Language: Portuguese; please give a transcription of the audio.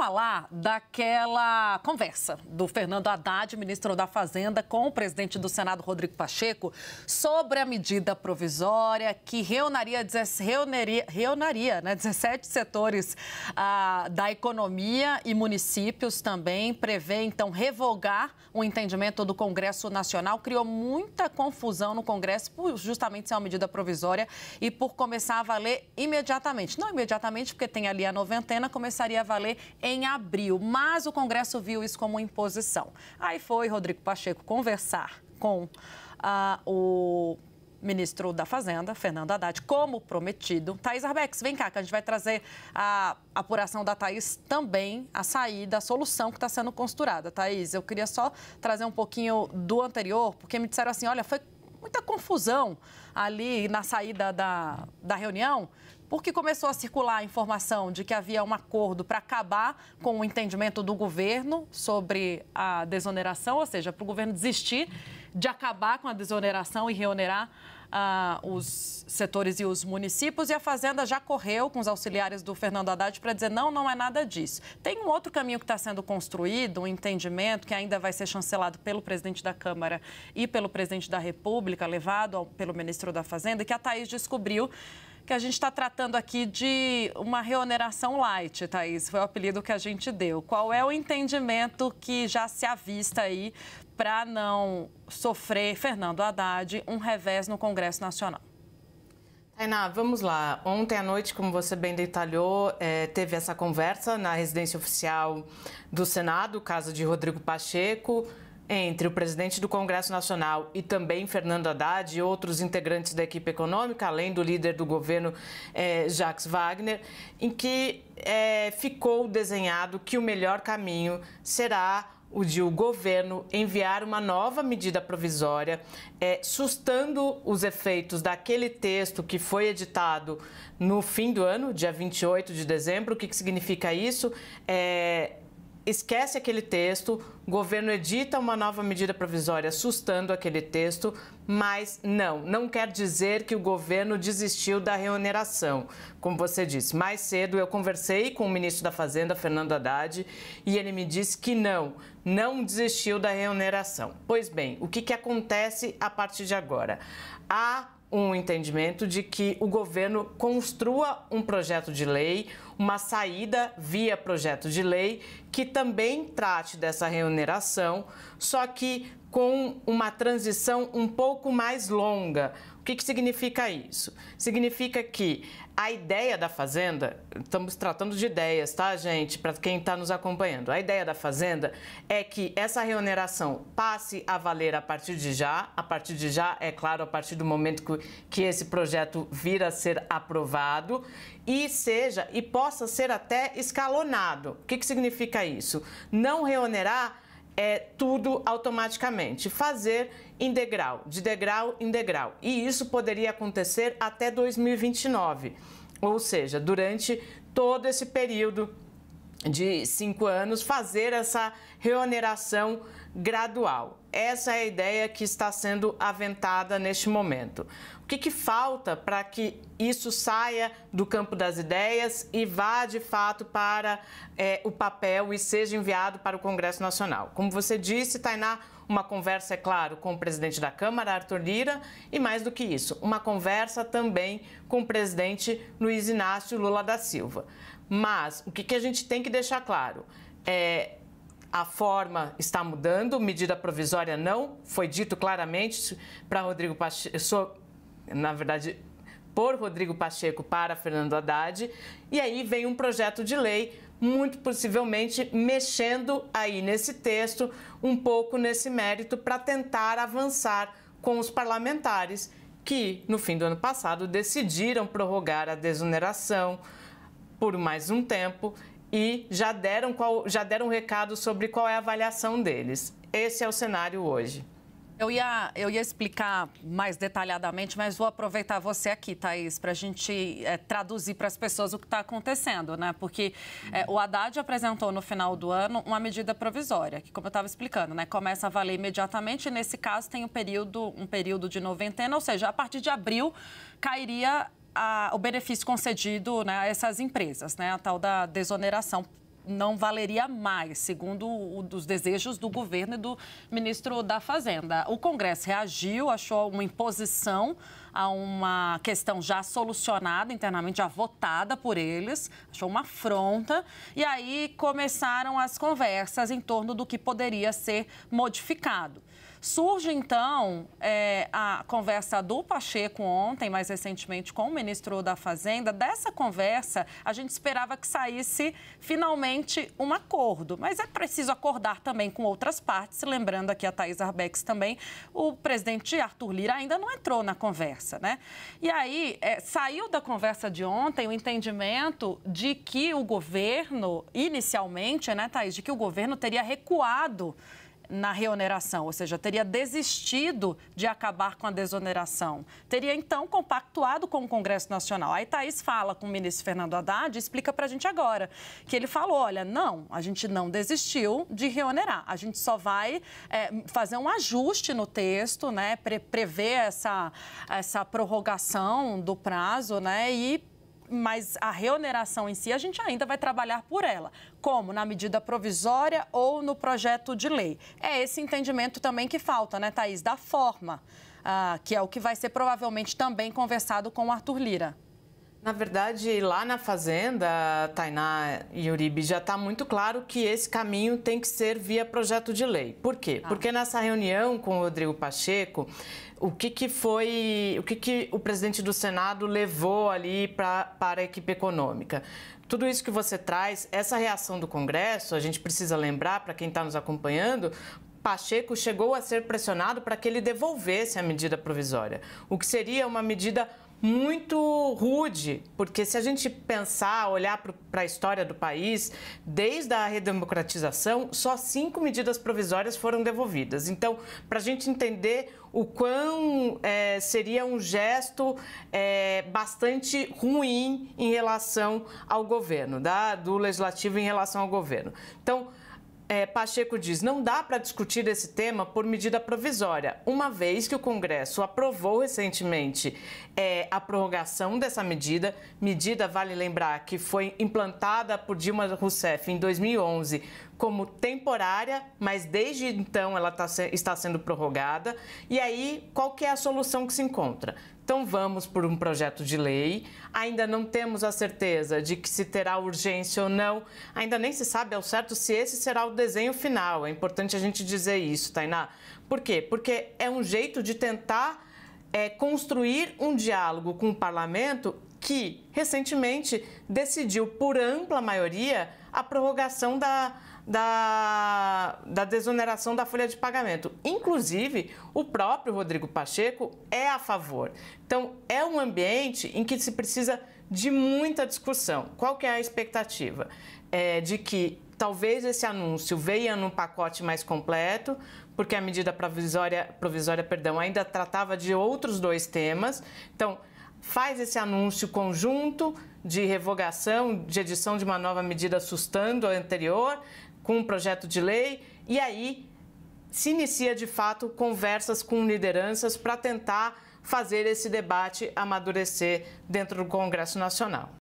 falar daquela conversa do Fernando Haddad, ministro da Fazenda, com o presidente do Senado, Rodrigo Pacheco, sobre a medida provisória que reuniria, né, 17 setores ah, da economia e municípios também. Prevê, então, revogar o entendimento do Congresso Nacional. Criou muita confusão no Congresso por justamente ser uma medida provisória e por começar a valer imediatamente. Não imediatamente, porque tem ali a noventena, começaria a valer em em abril, mas o Congresso viu isso como imposição. Aí foi Rodrigo Pacheco conversar com ah, o ministro da Fazenda, Fernando Haddad, como prometido. Thaís Arbex, vem cá, que a gente vai trazer a apuração da Thaís também, a saída, a solução que está sendo costurada. Thaís, eu queria só trazer um pouquinho do anterior, porque me disseram assim, olha, foi muita confusão ali na saída da, da reunião, porque começou a circular a informação de que havia um acordo para acabar com o entendimento do governo sobre a desoneração, ou seja, para o governo desistir de acabar com a desoneração e reonerar ah, os setores e os municípios. E a Fazenda já correu com os auxiliares do Fernando Haddad para dizer: não, não é nada disso. Tem um outro caminho que está sendo construído, um entendimento que ainda vai ser chancelado pelo presidente da Câmara e pelo presidente da República, levado ao, pelo ministro da Fazenda, que a Thaís descobriu que a gente está tratando aqui de uma reoneração light, Thaís, foi o apelido que a gente deu. Qual é o entendimento que já se avista aí para não sofrer, Fernando Haddad, um revés no Congresso Nacional? Tainá, vamos lá. Ontem à noite, como você bem detalhou, é, teve essa conversa na residência oficial do Senado, o caso de Rodrigo Pacheco. Entre o presidente do Congresso Nacional e também Fernando Haddad e outros integrantes da equipe econômica, além do líder do governo, eh, Jacques Wagner, em que eh, ficou desenhado que o melhor caminho será o de o governo enviar uma nova medida provisória, é, sustando os efeitos daquele texto que foi editado no fim do ano, dia 28 de dezembro. O que, que significa isso? É, esquece aquele texto, o governo edita uma nova medida provisória assustando aquele texto, mas não, não quer dizer que o governo desistiu da reoneração. Como você disse, mais cedo eu conversei com o ministro da Fazenda, Fernando Haddad, e ele me disse que não, não desistiu da reoneração. Pois bem, o que, que acontece a partir de agora? Há um entendimento de que o governo construa um projeto de lei, uma saída via projeto de lei que também trate dessa remuneração, só que com uma transição um pouco mais longa, que, que significa isso? Significa que a ideia da Fazenda, estamos tratando de ideias, tá, gente? Para quem está nos acompanhando, a ideia da Fazenda é que essa reoneração passe a valer a partir de já. A partir de já, é claro, a partir do momento que, que esse projeto vir a ser aprovado e seja e possa ser até escalonado. O que, que significa isso? Não reonerar é, tudo automaticamente, fazer em degrau, de degrau em degrau. E isso poderia acontecer até 2029, ou seja, durante todo esse período de cinco anos fazer essa reoneração gradual. Essa é a ideia que está sendo aventada neste momento. O que, que falta para que isso saia do campo das ideias e vá de fato para é, o papel e seja enviado para o Congresso Nacional? Como você disse, Tainá, uma conversa, é claro, com o presidente da Câmara, Arthur Lira, e mais do que isso, uma conversa também com o presidente Luiz Inácio Lula da Silva. Mas o que, que a gente tem que deixar claro é a forma está mudando, medida provisória não, foi dito claramente para Rodrigo Pacheco, na verdade, por Rodrigo Pacheco para Fernando Haddad, e aí vem um projeto de lei muito possivelmente mexendo aí nesse texto, um pouco nesse mérito para tentar avançar com os parlamentares que no fim do ano passado decidiram prorrogar a desoneração por mais um tempo e já deram, qual, já deram um recado sobre qual é a avaliação deles. Esse é o cenário hoje. Eu ia, eu ia explicar mais detalhadamente, mas vou aproveitar você aqui, Thaís, para a gente é, traduzir para as pessoas o que está acontecendo, né? Porque é, o Haddad apresentou no final do ano uma medida provisória, que, como eu estava explicando, né, começa a valer imediatamente. E nesse caso, tem um período, um período de noventena, ou seja, a partir de abril cairia a, o benefício concedido né, a essas empresas, né, a tal da desoneração não valeria mais, segundo os desejos do governo e do ministro da Fazenda. O Congresso reagiu, achou uma imposição a uma questão já solucionada internamente, já votada por eles, achou uma afronta, e aí começaram as conversas em torno do que poderia ser modificado. Surge, então, é, a conversa do Pacheco ontem, mais recentemente, com o ministro da Fazenda. Dessa conversa, a gente esperava que saísse finalmente um acordo, mas é preciso acordar também com outras partes. Lembrando aqui a Thais Arbex também, o presidente Arthur Lira ainda não entrou na conversa, né? E aí, é, saiu da conversa de ontem o entendimento de que o governo, inicialmente, né, Thais, de que o governo teria recuado na reoneração, ou seja, teria desistido de acabar com a desoneração. Teria então compactuado com o Congresso Nacional. Aí Thaís fala com o ministro Fernando Haddad e explica para a gente agora que ele falou: olha, não, a gente não desistiu de reonerar, a gente só vai é, fazer um ajuste no texto, né, pre prever essa, essa prorrogação do prazo, né, e mas a reoneração em si a gente ainda vai trabalhar por ela como na medida provisória ou no projeto de lei. É esse entendimento também que falta, né, Thaís? Da forma, ah, que é o que vai ser provavelmente também conversado com o Arthur Lira. Na verdade, lá na Fazenda, Tainá e Uribe, já está muito claro que esse caminho tem que ser via projeto de lei. Por quê? Ah. Porque nessa reunião com o Rodrigo Pacheco, o que, que foi, o que, que o presidente do Senado levou ali pra, para a equipe econômica? Tudo isso que você traz, essa reação do Congresso, a gente precisa lembrar para quem está nos acompanhando, Pacheco chegou a ser pressionado para que ele devolvesse a medida provisória, o que seria uma medida muito rude, porque se a gente pensar, olhar para a história do país, desde a redemocratização, só cinco medidas provisórias foram devolvidas. Então, para a gente entender o quão é, seria um gesto é, bastante ruim em relação ao governo, da, do legislativo em relação ao governo. Então, é, Pacheco diz: não dá para discutir esse tema por medida provisória, uma vez que o Congresso aprovou recentemente é, a prorrogação dessa medida. Medida, vale lembrar, que foi implantada por Dilma Rousseff em 2011 como temporária, mas desde então ela tá, está sendo prorrogada. E aí, qual que é a solução que se encontra? Então vamos por um projeto de lei. Ainda não temos a certeza de que se terá urgência ou não. Ainda nem se sabe ao certo se esse será o desenho final. É importante a gente dizer isso, Tainá. Por quê? Porque é um jeito de tentar é, construir um diálogo com o parlamento que recentemente decidiu por ampla maioria a prorrogação da da, da desoneração da folha de pagamento. Inclusive, o próprio Rodrigo Pacheco é a favor. Então, é um ambiente em que se precisa de muita discussão. Qual que é a expectativa? É de que talvez esse anúncio venha num pacote mais completo, porque a medida provisória, provisória perdão, ainda tratava de outros dois temas. Então, faz esse anúncio conjunto de revogação, de edição de uma nova medida assustando a anterior, com um projeto de lei e aí se inicia de fato conversas com lideranças para tentar fazer esse debate amadurecer dentro do Congresso Nacional.